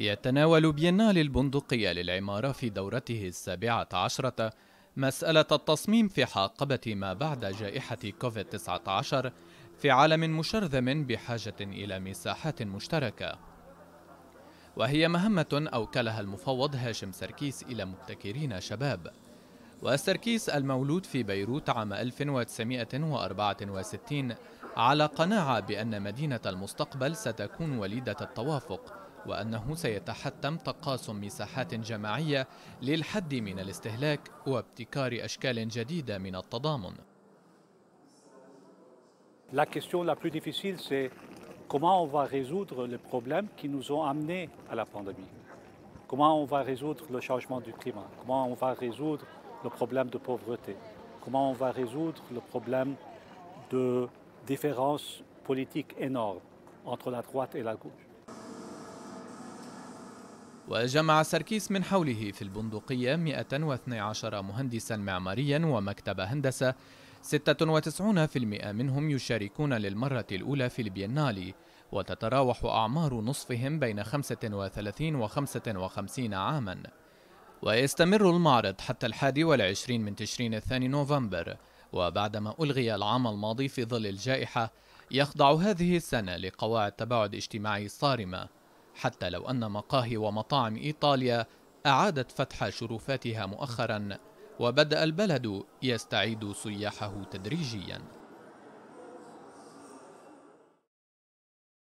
يتناول بينال البندقية للعمارة في دورته السابعة عشرة مسألة التصميم في حاقبة ما بعد جائحة كوفيد-19 في عالم مشرذم بحاجة إلى مساحات مشتركة وهي مهمة أوكلها المفوض هاشم سركيس إلى مبتكرين شباب وسركيس المولود في بيروت عام 1964 على قناعة بأن مدينة المستقبل ستكون وليدة التوافق La question la plus difficile, c'est comment on va résoudre les problèmes qui nous ont amenés à la pandémie. Comment on va résoudre le changement du climat Comment on va résoudre le problème de pauvreté Comment on va résoudre le problème de différences politiques énormes entre la droite et la gauche وجمع سركيس من حوله في البندقية 112 مهندسا معماريا ومكتب هندسة 96% منهم يشاركون للمرة الأولى في البينالي وتتراوح أعمار نصفهم بين 35 و 55 عاما ويستمر المعرض حتى الحادي والعشرين من تشرين الثاني نوفمبر وبعدما ألغي العام الماضي في ظل الجائحة يخضع هذه السنة لقواعد تباعد اجتماعي صارمة حتى لو أن مقاهي ومطاعم إيطاليا أعادت فتح شرفاتها مؤخرا وبدأ البلد يستعيد سياحه تدريجيا